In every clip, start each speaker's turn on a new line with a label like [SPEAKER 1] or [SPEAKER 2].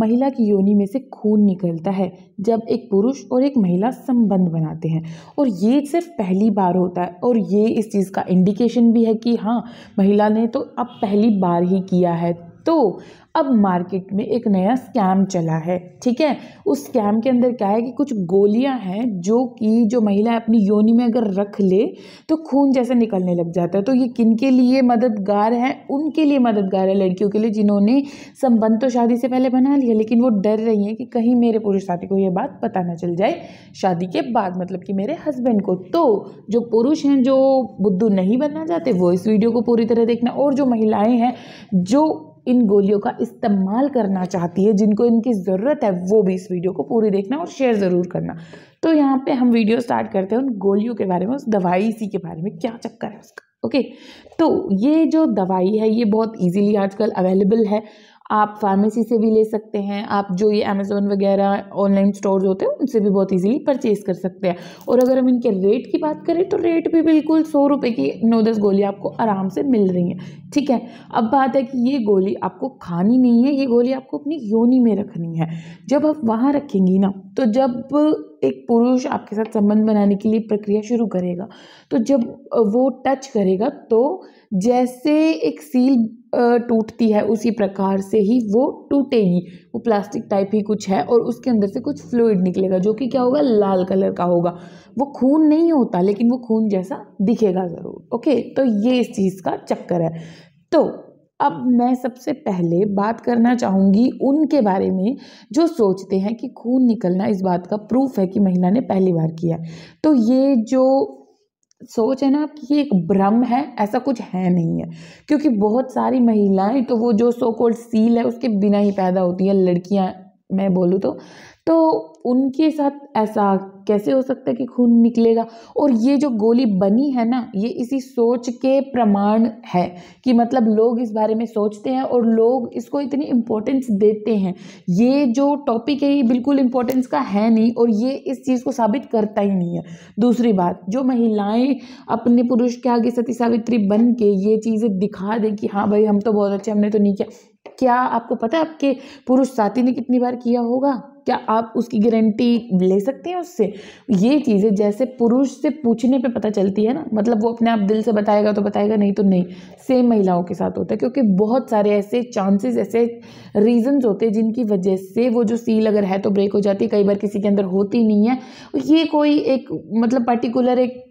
[SPEAKER 1] महिला की योनि में से खून निकलता है जब एक पुरुष और एक महिला संबंध बनाते हैं और ये सिर्फ पहली बार होता है और ये इस चीज़ का इंडिकेशन भी है कि हाँ महिला ने तो अब पहली बार ही किया है तो अब मार्केट में एक नया स्कैम चला है ठीक है उस स्कैम के अंदर क्या है कि कुछ गोलियां हैं जो कि जो महिला अपनी योनि में अगर रख ले तो खून जैसे निकलने लग जाता है तो ये किन के लिए मददगार है उनके लिए मददगार है लड़कियों के लिए जिन्होंने संबंध तो शादी से पहले बना लिया लेकिन वो डर रही हैं कि कहीं मेरे पुरुष साथी को ये बात पता ना चल जाए शादी के बाद मतलब कि मेरे हस्बैंड को तो जो पुरुष हैं जो बुद्धू नहीं बनना चाहते वो इस वीडियो को पूरी तरह देखना और जो महिलाएँ हैं जो इन गोलियों का इस्तेमाल करना चाहती है जिनको इनकी ज़रूरत है वो भी इस वीडियो को पूरी देखना और शेयर ज़रूर करना तो यहाँ पे हम वीडियो स्टार्ट करते हैं उन गोलियों के बारे में उस दवाई सी के बारे में क्या चक्कर है उसका ओके तो ये जो दवाई है ये बहुत इजीली आजकल अवेलेबल है आप फार्मेसी से भी ले सकते हैं आप जो ये अमेज़ोन वगैरह ऑनलाइन स्टोर्स होते हैं उनसे भी बहुत इजीली परचेज़ कर सकते हैं और अगर हम इनके रेट की बात करें तो रेट भी बिल्कुल सौ रुपये की नौ दस गोली आपको आराम से मिल रही हैं ठीक है अब बात है कि ये गोली आपको खानी नहीं है ये गोली आपको अपनी योनी में रखनी है जब आप वहाँ रखेंगी ना तो जब एक पुरुष आपके साथ संबंध बनाने के लिए प्रक्रिया शुरू करेगा तो जब वो टच करेगा तो जैसे एक सील टूटती है उसी प्रकार से ही वो टूटेगी वो प्लास्टिक टाइप ही कुछ है और उसके अंदर से कुछ फ्लूड निकलेगा जो कि क्या होगा लाल कलर का होगा वो खून नहीं होता लेकिन वो खून जैसा दिखेगा ज़रूर ओके तो ये इस चीज़ का चक्कर है तो अब मैं सबसे पहले बात करना चाहूँगी उनके बारे में जो सोचते हैं कि खून निकलना इस बात का प्रूफ है कि महिला ने पहली बार किया तो ये जो सोच है ना कि ये एक भ्रम है ऐसा कुछ है नहीं है क्योंकि बहुत सारी महिलाएं तो वो जो सो कोल्ड सील है उसके बिना ही पैदा होती है लड़कियां मैं बोलूँ तो तो उनके साथ ऐसा कैसे हो सकता है कि खून निकलेगा और ये जो गोली बनी है ना ये इसी सोच के प्रमाण है कि मतलब लोग इस बारे में सोचते हैं और लोग इसको इतनी इम्पोर्टेंस देते हैं ये जो टॉपिक है ये बिल्कुल इम्पोर्टेंस का है नहीं और ये इस चीज़ को साबित करता ही नहीं है दूसरी बात जो महिलाएँ अपने पुरुष के आगे सती सावित्री बन के ये चीज़ें दिखा दें कि हाँ भाई हम तो बहुत अच्छे हमने तो नहीं किया क्या आपको पता है आपके पुरुष साथी ने कितनी बार किया होगा क्या आप उसकी गारंटी ले सकते हैं उससे ये चीज़ें जैसे पुरुष से पूछने पे पता चलती है ना मतलब वो अपने आप दिल से बताएगा तो बताएगा नहीं तो नहीं सेम महिलाओं के साथ होता है क्योंकि बहुत सारे ऐसे चांसेस ऐसे रीजंस होते हैं जिनकी वजह से वो जो सील अगर है तो ब्रेक हो जाती है कई बार किसी के अंदर होती नहीं है ये कोई एक मतलब पर्टिकुलर एक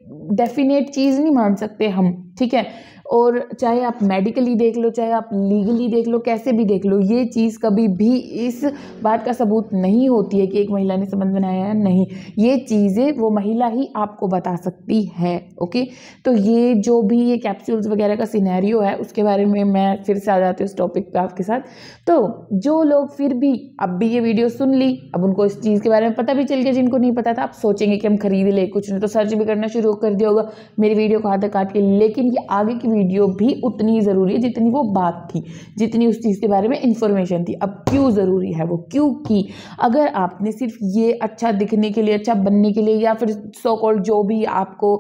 [SPEAKER 1] डेफिनेट चीज़ नहीं मान सकते हम ठीक है और चाहे आप मेडिकली देख लो चाहे आप लीगली देख लो कैसे भी देख लो ये चीज़ कभी भी इस बात का सबूत नहीं नहीं होती है कि एक महिला ने संबंध बनाया है नहीं ये चीज़ें वो महिला ही आपको बता सकती है ओके तो ये जो भी ये कैप्सूल्स वगैरह का सिनेरियो है उसके बारे में मैं फिर से आ जाती हूँ इस टॉपिक पे आपके साथ तो जो लोग फिर भी अब भी ये वीडियो सुन ली अब उनको इस चीज़ के बारे में पता भी चल गया जिनको नहीं पता था आप सोचेंगे कि हम खरीद ले कुछ नहीं तो सर्च भी करना शुरू कर दिया होगा मेरी वीडियो को हाथ काट के लेकिन ये आगे की वीडियो भी उतनी ज़रूरी है जितनी वो बात थी जितनी उस चीज़ के बारे में इन्फॉर्मेशन थी अब क्यों ज़रूरी है वो क्योंकि अब अगर आपने सिर्फ ये अच्छा दिखने के लिए अच्छा बनने के लिए या फिर सो कॉल्ड जो भी आपको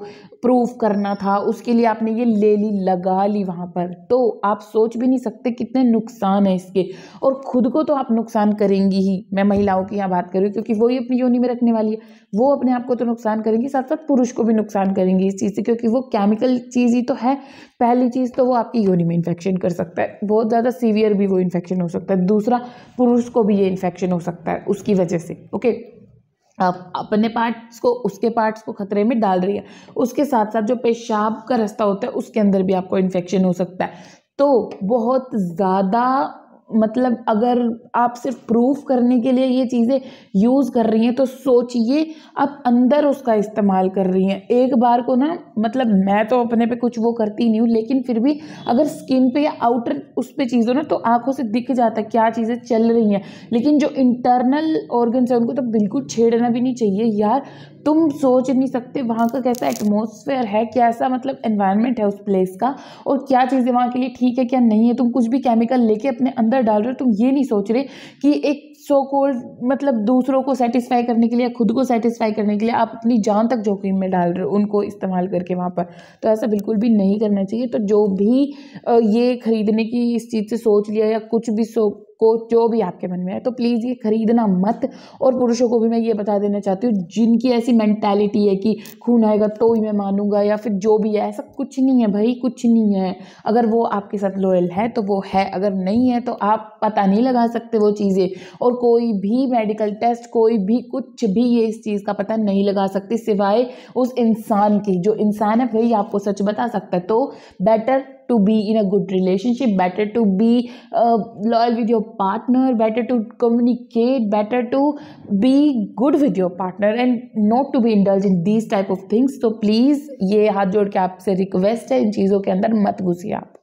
[SPEAKER 1] प्रूफ करना था उसके लिए आपने ये ले ली लगा ली वहाँ पर तो आप सोच भी नहीं सकते कितने नुकसान है इसके और ख़ुद को तो आप नुकसान करेंगी ही मैं महिलाओं की यहाँ बात कर रही हूँ क्योंकि वही अपनी योनि में रखने वाली है वो अपने आप को तो नुकसान करेंगी साथ साथ पुरुष को भी नुकसान करेंगी इस चीज़ से क्योंकि वो केमिकल चीज़ ही तो है पहली चीज़ तो वो आपकी योनि में इन्फेक्शन कर सकता है बहुत ज़्यादा सीवियर भी वो इन्फेक्शन हो सकता है दूसरा पुरुष को भी ये इन्फेक्शन हो सकता है उसकी वजह से ओके आप अपने पार्ट्स को उसके पार्ट्स को खतरे में डाल रही है उसके साथ साथ जो पेशाब का रास्ता होता है उसके अंदर भी आपको इन्फेक्शन हो सकता है तो बहुत ज़्यादा मतलब अगर आप सिर्फ प्रूफ करने के लिए ये चीज़ें यूज़ कर रही हैं तो सोचिए आप अंदर उसका इस्तेमाल कर रही हैं एक बार को ना मतलब मैं तो अपने पे कुछ वो करती नहीं हूँ लेकिन फिर भी अगर स्किन पे या आउटर उस पर चीज़ों ना तो आंखों से दिख जाता है क्या चीज़ें चल रही हैं लेकिन जो इंटरनल ऑर्गन्स हैं उनको तो बिल्कुल छेड़ना भी नहीं चाहिए यार तुम सोच नहीं सकते वहाँ का कैसा एटमोसफेयर है कैसा मतलब एनवायरनमेंट है उस प्लेस का और क्या चीज़ें वहाँ के लिए ठीक है क्या नहीं है तुम कुछ भी केमिकल लेके अपने अंदर डाल रहे हो तुम ये नहीं सोच रहे कि एक सो कोल्ड मतलब दूसरों को सेटिस्फाई करने के लिए खुद को सेटिस्फाई करने के लिए आप अपनी जान तक जोखिम में डाल रहे हो उनको इस्तेमाल करके वहाँ पर तो ऐसा बिल्कुल भी नहीं करना चाहिए तो जो भी ये ख़रीदने की इस चीज़ से सोच लिया या कुछ भी सो को जो भी आपके मन में है तो प्लीज़ ये खरीदना मत और पुरुषों को भी मैं ये बता देना चाहती हूँ जिनकी ऐसी मैंटेलिटी है कि खून आएगा तो ही मैं मानूंगा या फिर जो भी है ऐसा कुछ नहीं है भाई कुछ नहीं है अगर वो आपके साथ लॉयल है तो वो है अगर नहीं है तो आप पता नहीं लगा सकते वो चीज़ें और कोई भी मेडिकल टेस्ट कोई भी कुछ भी ये इस चीज़ का पता नहीं लगा सकती सिवाय उस इंसान की जो इंसान है वही आपको सच बता सकता है तो better to be in a good relationship better to be uh, loyal with your partner better to communicate better to be good with your partner and not to be indulged in these type of things so please ye haath jod ke aap se request hai in cheezon ke andar mat ghusiye aap